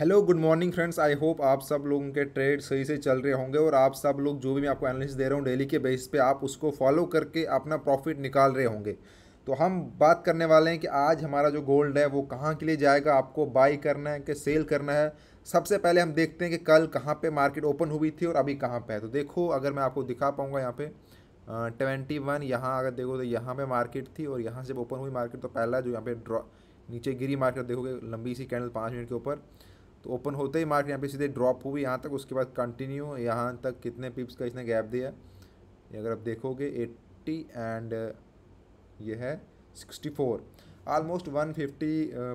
hello good morning friends I hope आप सब लोगों के ट्रेड सही से चल रहे होंगे और आप सब लोग जो भी मैं आपको एनालिसिस दे रहा हूँ डेली के बेसिस पे आप उसको फॉलो करके अपना प्रॉफिट निकाल रहे होंगे तो हम बात करने वाले हैं कि आज हमारा जो गोल्ड है वो कहाँ के लिए जाएगा आपको बाई करना है कि सेल करना है सबसे पहले हम देखते हैं कि कल कहाँ पर मार्केट ओपन हुई थी और अभी कहाँ पर है तो देखो अगर मैं आपको दिखा पाऊँगा यहाँ पर ट्वेंटी वन यहाँ अगर देखो तो यहाँ पर मार्केट थी और यहाँ से ओपन हुई मार्केट तो पहला जो यहाँ पे ड्रॉ नीचे गिरी मार्केट देखोगे लंबी सी कैंडल पाँच मिनट के ऊपर ओपन होते ही मार्केट यहाँ पे सीधे ड्रॉप हुई यहाँ तक उसके बाद कंटिन्यू यहाँ तक कितने पिप्स का इसने गैप दिया अगर आप देखोगे 80 एंड uh, ये है 64 आलमोस्ट फिफ्टी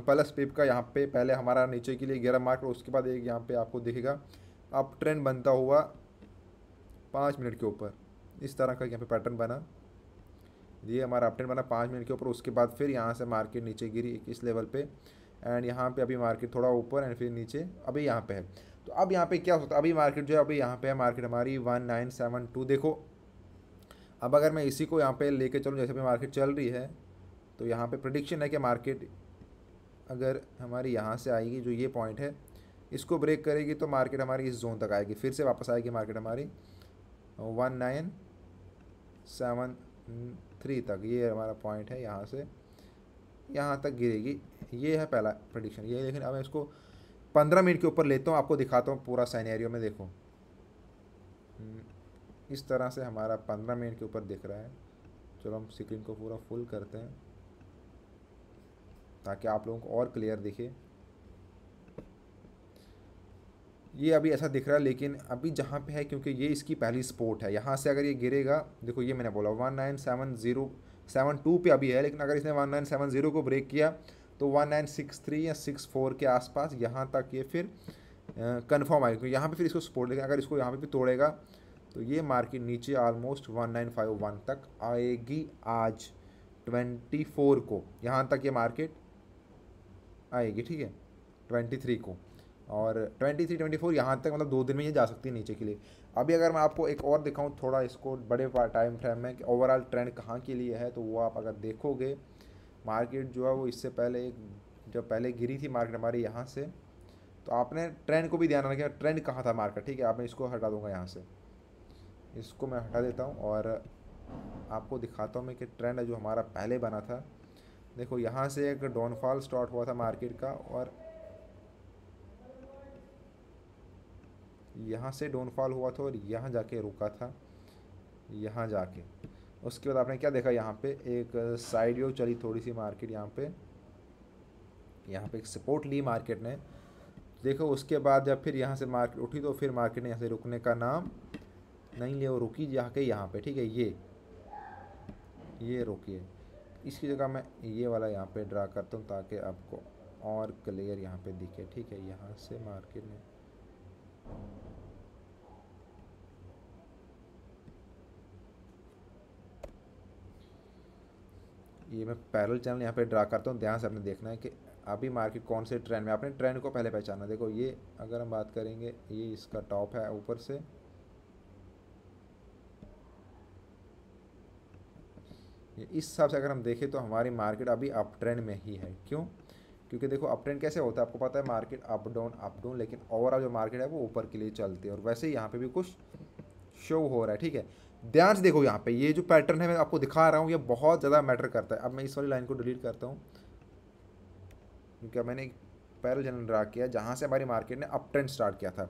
प्लस पिप का यहाँ पे पहले हमारा नीचे के लिए ग्यारह मार्केट उसके बाद एक यहाँ पे आपको दिखेगा अप ट्रेंड बनता हुआ पाँच मिनट के ऊपर इस तरह का यहाँ पे पैटर्न बना ये हमारा अपडेट ट्रेंड बना पाँच मिनट के ऊपर उसके बाद फिर यहाँ से मार्केट नीचे गिरी इस लेवल पर एंड यहाँ पे अभी मार्केट थोड़ा ऊपर एंड फिर नीचे अभी यहाँ पे है तो अब यहाँ पे क्या होता है अभी मार्केट जो है अभी यहाँ पे है मार्केट हमारी वन नाइन सेवन टू देखो अब अगर मैं इसी को यहाँ पे लेके चलूँ जैसे भी मार्केट चल रही है तो यहाँ पे प्रडिक्शन है कि मार्केट अगर हमारी यहाँ से आएगी जो ये पॉइंट है इसको ब्रेक करेगी तो मार्केट हमारी इस जोन तक आएगी फिर से वापस आएगी मार्केट हमारी वन नाइन सेवन थ्री तक ये हमारा पॉइंट है यहाँ से यहाँ तक गिरेगी ये है पहला प्रडिक्शन ये लेकिन अब मैं इसको पंद्रह मिनट के ऊपर लेता हूँ आपको दिखाता हूँ पूरा सैनैरियो में देखो हम्म, इस तरह से हमारा पंद्रह मिनट के ऊपर दिख रहा है चलो हम स्क्रीन को पूरा फुल करते हैं ताकि आप लोगों को और क्लियर दिखे ये अभी ऐसा दिख रहा है लेकिन अभी जहाँ पे है क्योंकि ये इसकी पहली स्पोर्ट है यहाँ से अगर ये गिरेगा देखो ये मैंने बोला one nine seven zero seven two पर अभी है लेकिन अगर इसने वन नाइन सेवन ज़ीरो को ब्रेक किया तो वन नाइन सिक्स थ्री या सिक्स फोर के आसपास यहाँ तक ये फिर कन्फर्म आएगा क्योंकि यहाँ पर फिर इसको सपोर्ट लेकिन अगर इसको यहाँ पर भी तोड़ेगा तो ये मार्केट नीचे almost one nine five one तक आएगी आज ट्वेंटी फोर को यहाँ तक ये मार्केट आएगी ठीक है ट्वेंटी थ्री को और 23 24 यहाँ तक मतलब दो दिन में ये जा सकती है नीचे के लिए अभी अगर मैं आपको एक और दिखाऊँ थोड़ा इसको बड़े टाइम फ्रेम में कि ओवरऑल ट्रेंड कहाँ के लिए है तो वो आप अगर देखोगे मार्केट जो है वो इससे पहले एक जब पहले गिरी थी मार्केट हमारी यहाँ से तो आपने ट्रेंड को भी ध्यान रखा ट्रेंड कहाँ था मार्केट ठीक है आप मैं इसको हटा दूँगा यहाँ से इसको मैं हटा देता हूँ और आपको दिखाता हूँ मैं कि ट्रेंड जो हमारा पहले बना था देखो यहाँ से एक डाउनफॉल स्टार्ट हुआ था मार्केट का और यहाँ से डाउनफॉल हुआ था और यहाँ जाके रुका था यहाँ जाके उसके बाद आपने क्या देखा यहाँ पे एक साइड व्यू चली थोड़ी सी मार्केट यहाँ पे यहाँ पे एक सपोर्ट ली मार्केट ने देखो उसके बाद जब फिर यहाँ से मार्केट उठी तो फिर मार्केट ने यहाँ से रुकने का नाम नहीं लिया वो रुकी जाके यहाँ पे ठीक है ये ये रुकी है इसकी जगह मैं ये वाला यहाँ पर ड्रा करता हूँ ताकि आपको और क्लियर यहाँ पे दिखे ठीक है यहाँ से मार्केट में ये मैं पैरल चैनल यहाँ पे ड्रा करता हूँ ध्यान से आपने देखना है कि अभी मार्केट कौन से ट्रेंड में आपने ट्रेंड को पहले पहचाना देखो ये अगर हम बात करेंगे ये इसका टॉप है ऊपर से इस हिसाब से अगर हम देखें तो हमारी मार्केट अभी अप ट्रेंड में ही है क्यों क्योंकि देखो अप ट्रेंड कैसे होता है आपको पता है market up down up down लेकिन ओवरऑल जो मार्केट है वो ऊपर के लिए चलती है और वैसे ही यहाँ पे भी कुछ शो हो रहा है ठीक है ध्यान से देखो यहाँ पे ये जो पैटर्न है मैं आपको दिखा रहा हूँ ये बहुत ज़्यादा मैटर करता है अब मैं इस वाली लाइन को डिलीट करता हूँ क्योंकि मैंने एक पैरल जनरल ड्रा किया जहाँ से हमारी मार्केट ने अप ट्रेंड स्टार्ट किया था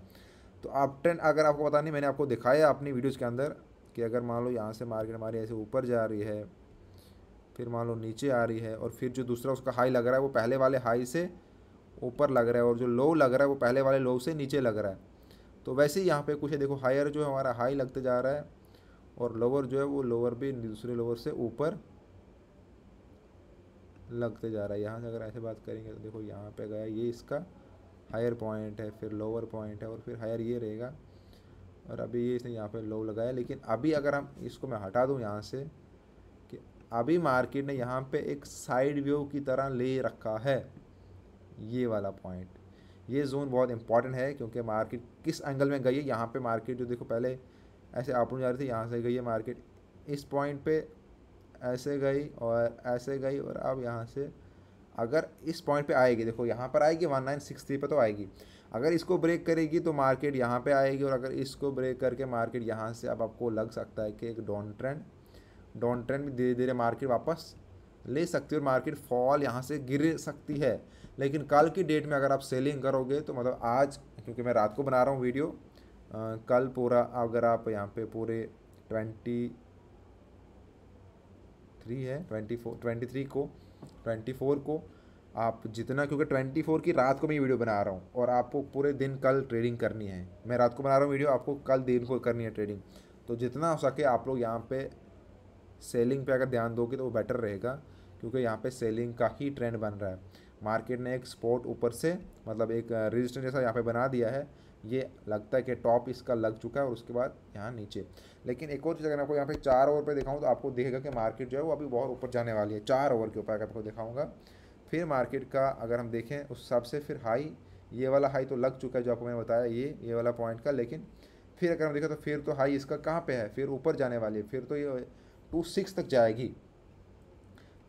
तो अप ट्रेंड अगर आपको पता नहीं मैंने आपको दिखाया अपनी वीडियोज़ के अंदर कि अगर मान लो यहाँ से मार्केट हमारी ऐसे ऊपर जा रही है फिर मान लो नीचे आ रही है और फिर जो दूसरा उसका हाई लग रहा है वो पहले वाले हाई से ऊपर लग रहा है और जो लो लग रहा है वो पहले वाले लो से नीचे लग रहा है तो वैसे ही यहाँ पे कुछ है देखो हायर जो है हमारा हाई लगते जा रहा है और लोअर जो है वो लोअर भी दूसरे लोअर से ऊपर लगते जा रहा है यहाँ से अगर ऐसे बात करेंगे तो देखो यहाँ पे गया ये इसका हायर पॉइंट है फिर लोअर पॉइंट है और फिर हायर ये रहेगा और अभी ये इसने यहाँ पे लो लगाया लेकिन अभी अगर हम इसको मैं हटा दूँ यहाँ से अभी मार्केट ने यहाँ पे एक साइड व्यू की तरह ले रखा है ये वाला पॉइंट ये जोन बहुत इंपॉर्टेंट है क्योंकि मार्केट किस एंगल में गई है यहाँ पे मार्केट जो देखो पहले ऐसे आप जा रही थी यहाँ से गई है मार्केट इस पॉइंट पे ऐसे गई और ऐसे गई और अब यहाँ से अगर इस पॉइंट पे आएगी देखो यहाँ पर आएगी वन नाइन सिक्स थ्री पर तो आएगी अगर इसको ब्रेक करेगी तो मार्केट यहाँ पे आएगी और अगर इसको ब्रेक करके मार्केट यहाँ से अब आपको लग सकता है कि एक डाउन ट्रेंड डाउन ट्रेंड भी धीरे धीरे मार्केट वापस ले सकती है और मार्केट फॉल यहाँ से गिर सकती है लेकिन कल की डेट में अगर आप सेलिंग करोगे तो मतलब आज क्योंकि मैं रात को बना रहा हूँ वीडियो आ, कल पूरा अगर आप यहाँ पे पूरे ट्वेंटी थ्री है ट्वेंटी फोर ट्वेंटी थ्री को ट्वेंटी फोर को आप जितना क्योंकि ट्वेंटी फोर की रात को मैं वीडियो बना रहा हूँ और आपको पूरे दिन कल ट्रेडिंग करनी है मैं रात को बना रहा हूँ वीडियो आपको कल दिन को करनी है ट्रेडिंग तो जितना हो सके आप लोग यहाँ पे सेलिंग पे अगर ध्यान दोगे तो वो बेटर रहेगा क्योंकि यहाँ पे सेलिंग का ही ट्रेंड बन रहा है मार्केट ने एक स्पॉट ऊपर से मतलब एक रजिस्टेंस जैसा यहाँ पे बना दिया है ये लगता है कि टॉप इसका लग चुका है और उसके बाद यहाँ नीचे लेकिन एक और चीज़ अगर आपको यहाँ पे चार ओवर पे दिखाऊँ तो आपको दिखेगा कि मार्केट जो है वो अभी बहुत ऊपर जाने वाली है चार ओवर के ऊपर अगर आपको दिखाऊँगा फिर मार्केट का अगर हम देखें उस हिसाब से फिर हाई ये वाला हाई तो लग चुका है जो आपको मैंने बताया ये ये वाला पॉइंट का लेकिन फिर अगर हम देखें तो फिर तो हाई इसका कहाँ पे है फिर ऊपर जाने वाली है फिर तो ये टू सिक्स तक जाएगी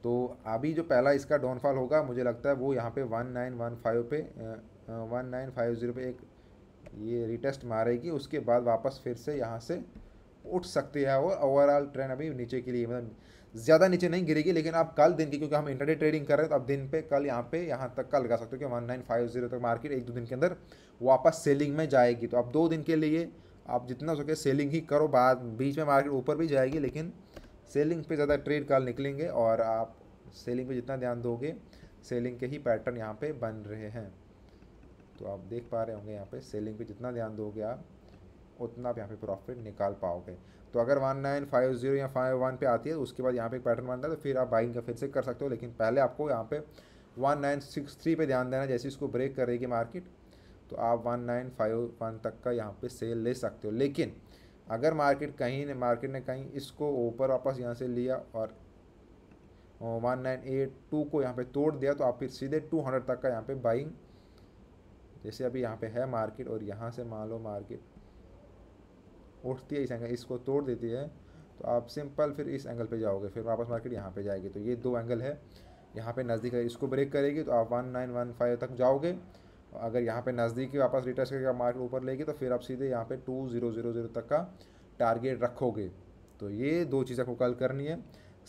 तो अभी जो पहला इसका डाउनफॉल होगा मुझे लगता है वो यहाँ पे वन नाइन वन फाइव पे वन नाइन फाइव ज़ीरो पे एक ये रिटेस्ट मारेगी उसके बाद वापस फिर से यहाँ से उठ सकती है और ओवरऑल ट्रेन अभी नीचे के लिए मतलब ज़्यादा नीचे नहीं गिरेगी लेकिन आप कल दिन की क्योंकि हम इंटरनेट ट्रेडिंग कर रहे हैं तो आप दिन पे कल यहाँ पे यहाँ तक का लगा सकते हो कि वन नाइन फाइव जीरो तक मार्केट एक दो दिन के अंदर वापस सेलिंग में जाएगी तो आप दो दिन के लिए आप जितना हो सके सेलिंग ही करो बाद बीच में मार्केट ऊपर भी जाएगी लेकिन सेलिंग पे ज़्यादा ट्रेड कॉल निकलेंगे और आप सेलिंग पे जितना ध्यान दोगे सेलिंग के ही पैटर्न यहाँ पे बन रहे हैं तो आप देख पा रहे होंगे यहाँ पे सेलिंग पे जितना ध्यान दोगे आप उतना आप यहाँ पे प्रॉफिट निकाल पाओगे तो अगर वन नाइन फाइव जीरो या फाइव वन पे आती है तो उसके बाद यहाँ पे एक पैटर्न बनता है तो फिर आप बाइंग का फिर से कर सकते हो लेकिन पहले आपको यहाँ पर वन नाइन सिक्स थ्री पर ध्यान देना जैसे इसको ब्रेक करेगी मार्केट तो आप वन नाइन फाइव वन तक का यहाँ पे सेल ले सकते हो लेकिन अगर मार्केट कहीं ने मार्केट ने कहीं इसको ऊपर वापस यहाँ से लिया और वन नाइन एट टू को यहाँ पे तोड़ दिया तो आप फिर सीधे टू हंड्रेड तक का यहाँ पे बाइंग जैसे अभी यहाँ पे है मार्केट और यहाँ से मान लो मार्केट उठती है इस एंगल इसको तोड़ देती है तो आप सिंपल फिर इस एंगल पे जाओगे फिर वापस मार्केट यहाँ पे जाएगी तो ये दो एंगल है यहाँ पे नज़दीक है इसको ब्रेक करेगी तो आप वन नाइन वन फाइव तक जाओगे अगर यहाँ पे नज़दीकी वापस रिटर्स करके मार्केट ऊपर लेगी तो फिर आप सीधे यहाँ पे टू ज़ीरो ज़ीरो ज़ीरो तक का टारगेट रखोगे तो ये दो चीज़ें आपको कल करनी है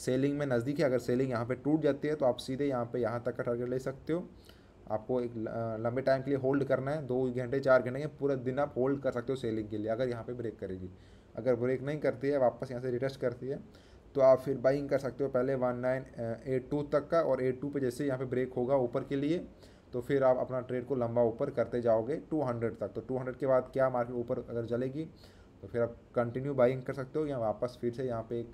सेलिंग में नज़दीकी अगर सेलिंग यहाँ पे टूट जाती है तो आप सीधे यहाँ पे यहाँ तक का टारगेट ले सकते हो आपको एक लंबे टाइम के लिए होल्ड करना है दो घंटे चार घंटे के पूरा दिन आप होल्ड कर सकते हो सेलिंग के लिए अगर यहाँ पर ब्रेक करेगी अगर ब्रेक नहीं करती है वापस यहाँ से रिटर्स करती है तो आप फिर बाइंग कर सकते हो पहले वन नाइन एट टू तक का और एट टू पर जैसे यहाँ पर ब्रेक होगा ऊपर के लिए तो फिर आप अपना ट्रेड को लंबा ऊपर करते जाओगे 200 तक तो 200 के बाद क्या मार्केट ऊपर अगर चलेगी तो फिर आप कंटिन्यू बाइंग कर सकते हो या वापस फिर से यहाँ पे एक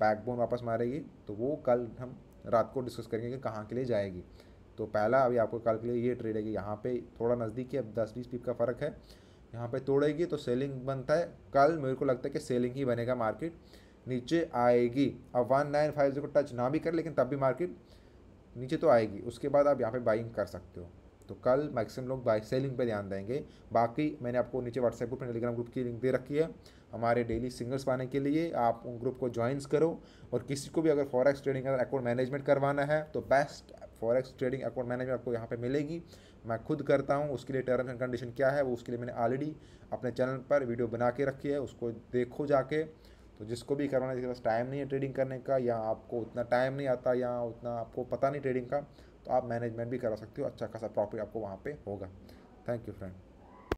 बैकबोन वापस मारेगी तो वो कल हम रात को डिस्कस करेंगे कि कहाँ के लिए जाएगी तो पहला अभी आपको कल के लिए ये ट्रेड है कि यहाँ पर थोड़ा नज़दीक है अब दस बीस पिप का फ़र्क है यहाँ पे तोड़ेगी तो सेलिंग बनता है कल मेरे को लगता है कि सेलिंग ही बनेगा मार्केट नीचे आएगी अब वन नाइन फाइव को टच ना भी कर लेकिन तब भी मार्केट नीचे तो आएगी उसके बाद आप यहाँ पे बाइंग कर सकते हो तो कल मैक्सिमम लोग बाइक सेलिंग पे ध्यान देंगे बाकी मैंने आपको नीचे व्हाट्सएप ग्रुप टेलीग्राम ग्रुप की लिंक दे रखी है हमारे डेली सिंगल्स पाने के लिए आप उन ग्रुप को ज्वाइंस करो और किसी को भी अगर फॉरेक्स ट्रेडिंग का अकाउंट मैनेजमेंट करवाना है तो best forex trading account management आपको यहाँ पर मिलेगी मैं खुद करता हूँ उसके लिए टर्म्स एंड कंडीशन क्या है वो उसके लिए मैंने ऑलरेडी अपने चैनल पर वीडियो बना के रखी है उसको देखो जाके तो जिसको भी करवाना जिसके पास टाइम नहीं है ट्रेडिंग करने का या आपको उतना टाइम नहीं आता या उतना आपको पता नहीं ट्रेडिंग का तो आप मैनेजमेंट भी करा सकते हो अच्छा खासा प्रॉफिट आपको वहाँ पर होगा थैंक यू फ्रेंड